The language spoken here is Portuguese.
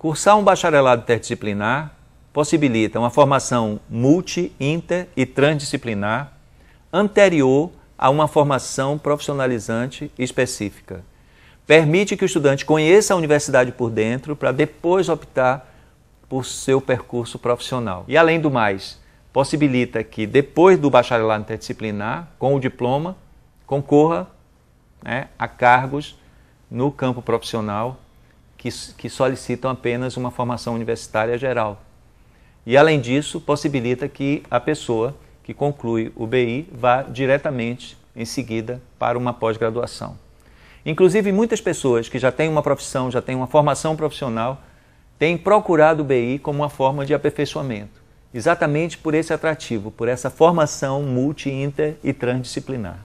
Cursar um bacharelado interdisciplinar possibilita uma formação multi, inter e transdisciplinar anterior a uma formação profissionalizante específica. Permite que o estudante conheça a universidade por dentro para depois optar por seu percurso profissional. E além do mais, possibilita que depois do bacharelado interdisciplinar, com o diploma, concorra né, a cargos no campo profissional que, que solicitam apenas uma formação universitária geral. E, além disso, possibilita que a pessoa que conclui o BI vá diretamente em seguida para uma pós-graduação. Inclusive, muitas pessoas que já têm uma profissão, já têm uma formação profissional, têm procurado o BI como uma forma de aperfeiçoamento, exatamente por esse atrativo, por essa formação multi, inter e transdisciplinar.